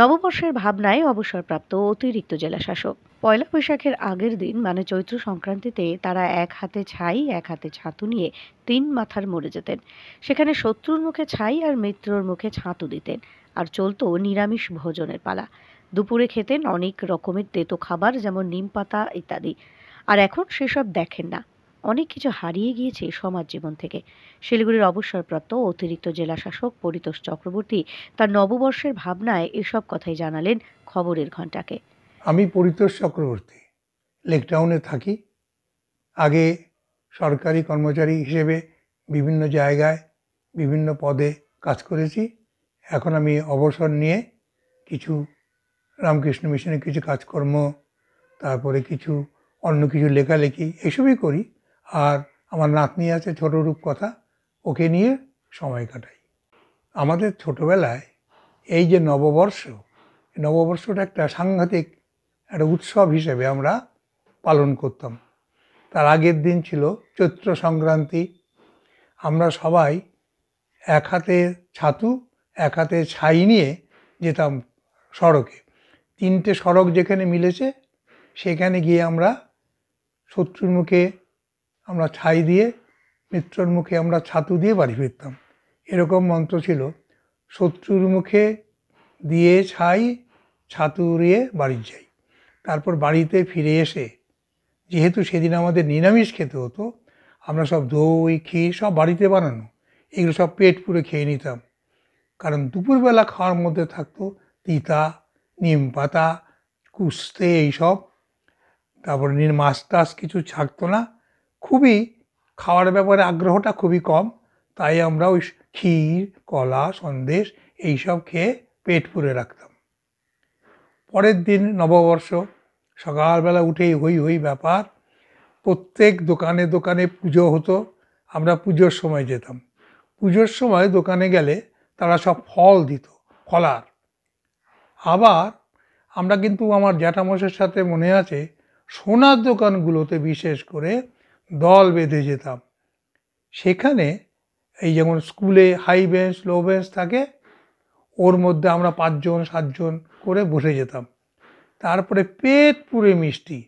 নববর্ষের ভাবনায় অবসরপ্রাপ্ত অতিরিক্ত জেলাশাসক পয়লা বৈশাখের আগের দিন মানে চৈত্র সংক্রান্তিতে তারা এক হাতে ছাই এক হাতে ছাতু নিয়ে তিন মাথার মরে যেতেন সেখানে শত্রুর মুখে ছাই আর মিত্রর মুখে ছাতু দিতেন আর চলত নিরামিষ ভোজনের পালা দুপুরে খেতেন অনেক রকমের তেতো খাবার যেমন নিম পাতা ইত্যাদি আর এখন সেসব দেখেন না অনেক কিছু হারিয়ে গিয়েছে সমাজ জীবন থেকে শিলিগুড়ির অবসরপ্রাপ্ত অতিরিক্ত জেলা শাসক পরিতোষ চক্রবর্তী তার নববর্ষের ভাবনায় এসব কথাই জানালেন খবরের ঘণ্টাকে আমি পরিতোষ চক্রবর্তী লেকটাউনে থাকি আগে সরকারি কর্মচারী হিসেবে বিভিন্ন জায়গায় বিভিন্ন পদে কাজ করেছি এখন আমি অবসর নিয়ে কিছু রামকৃষ্ণ মিশনের কিছু কাজকর্ম তারপরে কিছু অন্য কিছু লেখালেখি এসবই করি আর আমার নাতনি আছে রূপ কথা ওকে নিয়ে সময় কাটাই আমাদের ছোটোবেলায় এই যে নববর্ষ নববর্ষটা একটা সাংঘাতিক একটা উৎসব হিসেবে আমরা পালন করতাম তার আগের দিন ছিল চৈত্র সংক্রান্তি আমরা সবাই এক হাতে ছাতু এক হাতে ছাই নিয়ে যেতাম সড়কে তিনটে সড়ক যেখানে মিলেছে সেখানে গিয়ে আমরা শত্রুর মুখে আমরা ছাই দিয়ে মিত্রর মুখে আমরা ছাতু দিয়ে বাড়ি ফিরতাম এরকম মন্ত্র ছিল শত্রুর মুখে দিয়ে ছাই ছাতু দিয়ে বাড়ি যাই তারপর বাড়িতে ফিরে এসে যেহেতু সেদিন আমাদের নিরামিষ খেতে হতো আমরা সব দই খি সব বাড়িতে বানানো এগুলো সব পেট পুরে খেয়ে নিতাম কারণ দুপুরবেলা খাওয়ার মধ্যে থাকতো তিতা নিম পাতা কুস্তে এইসব তারপরে মাছ টাছ কিছু থাকতো না খুবই খাওয়ার ব্যাপারে আগ্রহটা খুবই কম তাই আমরা ওই ক্ষীর কলা সন্দেশ এইসব খেয়ে পেট পুরে রাখতাম পরের দিন নববর্ষ সকালবেলা উঠেই হই হই ব্যাপার প্রত্যেক দোকানে দোকানে পুজো হতো আমরা পুজোর সময় যেতাম পুজোর সময় দোকানে গেলে তারা সব ফল দিত ফলার আবার আমরা কিন্তু আমার জ্যাঠামশের সাথে মনে আছে সোনার দোকানগুলোতে বিশেষ করে দল বেঁধে যেতাম সেখানে এই যেমন স্কুলে হাই বেঞ্চ লো বেঞ্চ থাকে ওর মধ্যে আমরা পাঁচজন সাতজন করে বসে যেতাম তারপরে পেট পুরে মিষ্টি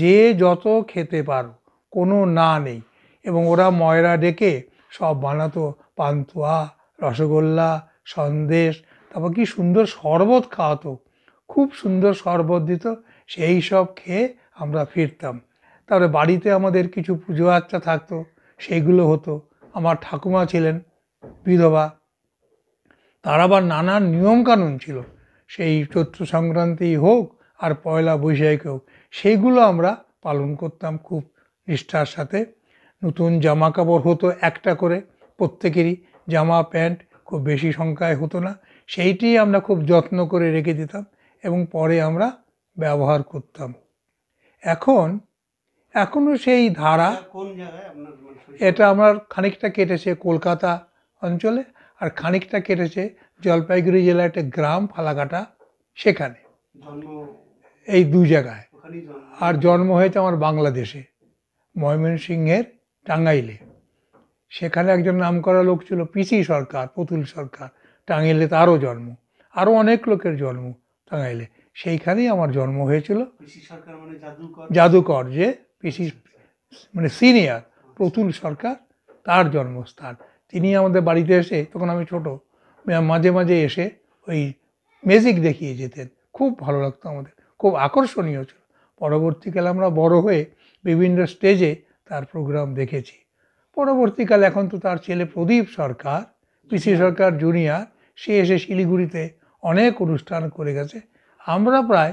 যে যত খেতে পারো কোনো না নেই এবং ওরা ময়রা ডেকে সব বানাতো পান্তুয়া রসগোল্লা সন্দেশ তারপর কি সুন্দর শরবত খাওয়াতো খুব সুন্দর শরবত দিত সেই সব খেয়ে আমরা ফিরতাম তারপরে বাড়িতে আমাদের কিছু পুজো আচ্চা থাকতো সেইগুলো হতো আমার ঠাকুমা ছিলেন বিধবা তার আবার নানান নিয়মকানুন ছিল সেই চৈত্র সংক্রান্তি হোক আর পয়লা বৈশাখ হোক সেইগুলো আমরা পালন করতাম খুব নিষ্ঠার সাথে নতুন জামা কাপড় হতো একটা করে প্রত্যেকেরই জামা প্যান্ট খুব বেশি সংখ্যায় হতো না সেইটি আমরা খুব যত্ন করে রেখে দিতাম এবং পরে আমরা ব্যবহার করতাম এখন এখনও সেই ধারা মানে এটা আমার খানিকটা কেটেছে কলকাতা অঞ্চলে আর খানিকটা কেটেছে জলপাইগুড়ি জেলার একটা গ্রাম ফালাকাটা সেখানে এই দু জায়গায় আর জন্ম হয়েছে আমার বাংলাদেশে ময়মনসিংহের টাঙ্গাইলে সেখানে একজন নাম করা লোক ছিল পিসি সরকার পুতুল সরকার টাঙ্গাইলে তারও জন্ম আরও অনেক লোকের জন্ম টাঙ্গাইলে সেইখানেই আমার জন্ম হয়েছিল মানে জাদুকর যে পিসির মানে সিনিয়র প্রতুল সরকার তার জন্মস্থান তিনি আমাদের বাড়িতে এসে তখন আমি ছোট মাঝে মাঝে এসে ওই ম্যাজিক দেখিয়ে যেতেন খুব ভালো লাগতো আমাদের খুব আকর্ষণীয় ছিল পরবর্তীকালে আমরা বড় হয়ে বিভিন্ন স্টেজে তার প্রোগ্রাম দেখেছি পরবর্তীকালে এখন তো তার ছেলে প্রদীপ সরকার পিসি সরকার জুনিয়র সে এসে শিলিগুড়িতে অনেক অনুষ্ঠান করে গেছে আমরা প্রায়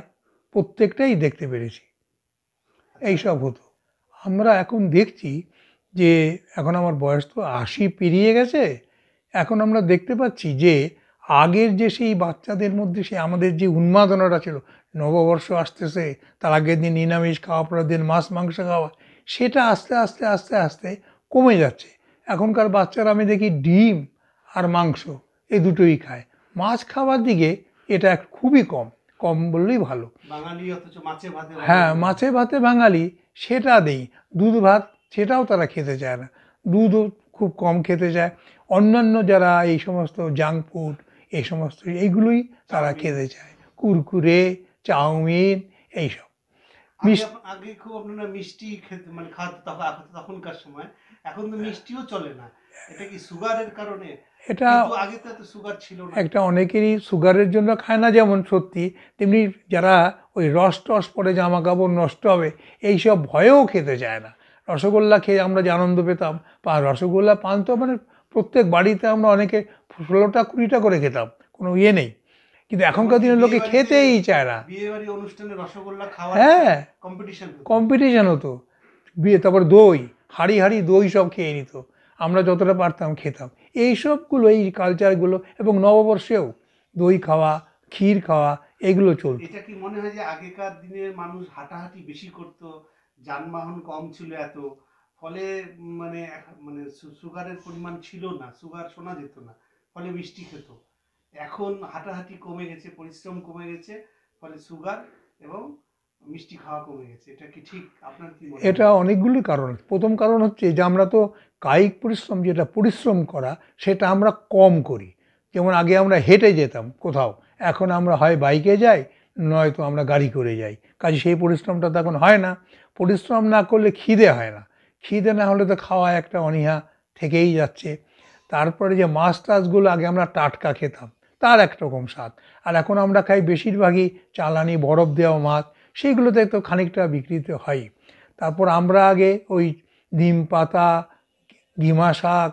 প্রত্যেকটাই দেখতে পেরেছি এইসব হতো আমরা এখন দেখছি যে এখন আমার বয়স তো আশি পেরিয়ে গেছে এখন আমরা দেখতে পাচ্ছি যে আগের যে সেই বাচ্চাদের মধ্যে সেই আমাদের যে উন্মাদনাটা ছিল নববর্ষ আসতেছে তার আগের দিন নিরামিষ খাওয়া পরের দিন মাছ মাংস খাওয়া সেটা আস্তে আস্তে আস্তে আস্তে কমে যাচ্ছে এখনকার বাচ্চারা আমি দেখি ডিম আর মাংস এই দুটোই খায় মাছ খাওয়ার দিকে এটা খুবই কম কম বললেই ভালো হ্যাঁ মাছে ভাতে বাঙালি সেটা দিই দুধ ভাত সেটাও তারা খেতে চায় না দুধও খুব কম খেতে চায় অন্যান্য যারা এই সমস্ত জাঙ্ক ফুড এই সমস্ত এইগুলোই তারা খেতে চায় কুরকুরে চাউমিন এইসব আগে খুব আপনারা মিষ্টি খেতে মানে খাওয়া তখন তখনকার সময় এখন তো মিষ্টিও চলে না এটা কি সুগারের কারণে এটা আগে তো এত সুগার ছিল না একটা অনেকেরই সুগারের জন্য খায় না যেমন সত্যি তেমনি যারা ওই রস টস পরে জামা কাপড় নষ্ট হবে এই সব ভয়েও খেতে চায় না রসগোল্লা খেয়ে আমরা যে আনন্দ পেতাম বা রসগোল্লা পান তো মানে প্রত্যেক বাড়িতে আমরা অনেকে ষোলোটা কুড়িটা করে খেতাম কোনো ইয়ে নেই কিন্তু এখনকার দিনের লোকে খেতেই চায় না অনুষ্ঠানে রসগোল্লা খাওয়া হ্যাঁ কম্পিটিশন হতো বিয়ে তারপর দই হাড়ি হাড়ি দই সব খেয়ে নিত আমরা যতটা পারতাম খেতাম এই সবগুলো এই কালচারগুলো এবং নববর্ষেও দই খাওয়া ক্ষীর খাওয়া এগুলো চলত এটা কি মনে হয় যে আগেকার দিনের মানুষ হাঁটাহাঁটি বেশি করতো যানবাহন কম ছিল এত ফলে মানে মানে সুগারের পরিমাণ ছিল না সুগার শোনা যেত না ফলে মিষ্টি খেত এখন হাঁটাহাঁটি কমে গেছে পরিশ্রম কমে গেছে ফলে সুগার এবং মিষ্টি খাওয়া কমে গেছে এটা কি ঠিক আপনার কি এটা অনেকগুলি কারণ প্রথম কারণ হচ্ছে যে আমরা তো কায়িক পরিশ্রম যেটা পরিশ্রম করা সেটা আমরা কম করি যেমন আগে আমরা হেঁটে যেতাম কোথাও এখন আমরা হয় বাইকে যাই নয়তো আমরা গাড়ি করে যাই কাজে সেই পরিশ্রমটা তখন হয় না পরিশ্রম না করলে খিদে হয় না খিদে না হলে তো খাওয়া একটা অনীহা থেকেই যাচ্ছে তারপরে যে মাছ টাছগুলো আগে আমরা টাটকা খেতাম তার এক রকম স্বাদ আর এখন আমরা খাই বেশিরভাগই চালানি বরফ দেওয়া মাছ সেইগুলোতে তো খানিকটা বিকৃত হয় তারপর আমরা আগে ওই ডিম পাতা ডিমা শাক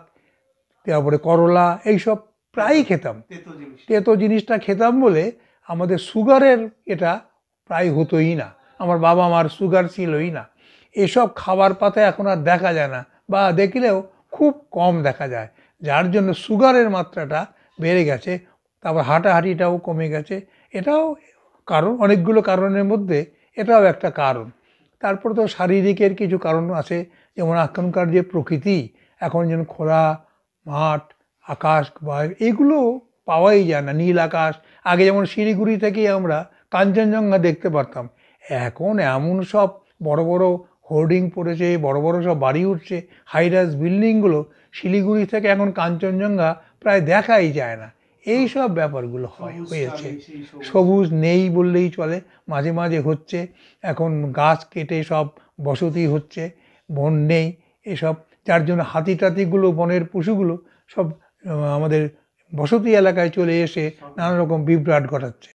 তারপরে করলা এইসব প্রায়ই খেতাম তেতো জিনিসটা খেতাম বলে আমাদের সুগারের এটা প্রায় হতোই না আমার বাবা মার সুগার ছিলই না এসব খাবার পাতা এখন আর দেখা যায় না বা দেখলেও খুব কম দেখা যায় যার জন্য সুগারের মাত্রাটা বেড়ে গেছে তারপর হাঁটাহাঁটিটাও কমে গেছে এটাও কারণ অনেকগুলো কারণের মধ্যে এটাও একটা কারণ তারপর তো শারীরিকের কিছু কারণ আছে যেমন এখনকার যে প্রকৃতি এখন যেন খোলা মাঠ আকাশ বা এগুলো পাওয়াই যায় না নীল আকাশ আগে যেমন শিলিগুড়ি থেকেই আমরা কাঞ্চনজঙ্ঘা দেখতে পারতাম এখন এমন সব বড় বড় হোর্ডিং পড়েছে বড় বড় সব বাড়ি উঠছে হাইরাস বিল্ডিংগুলো শিলিগুড়ি থেকে এখন কাঞ্চনজঙ্ঘা প্রায় দেখাই যায় না এই সব ব্যাপারগুলো হয় হয়েছে সবুজ নেই বললেই চলে মাঝে মাঝে হচ্ছে এখন গাছ কেটে সব বসতি হচ্ছে বন নেই এসব যার জন্য হাতি টাতিগুলো বনের পশুগুলো সব আমাদের বসতি এলাকায় চলে এসে নানা রকম বিভ্রাট ঘটাচ্ছে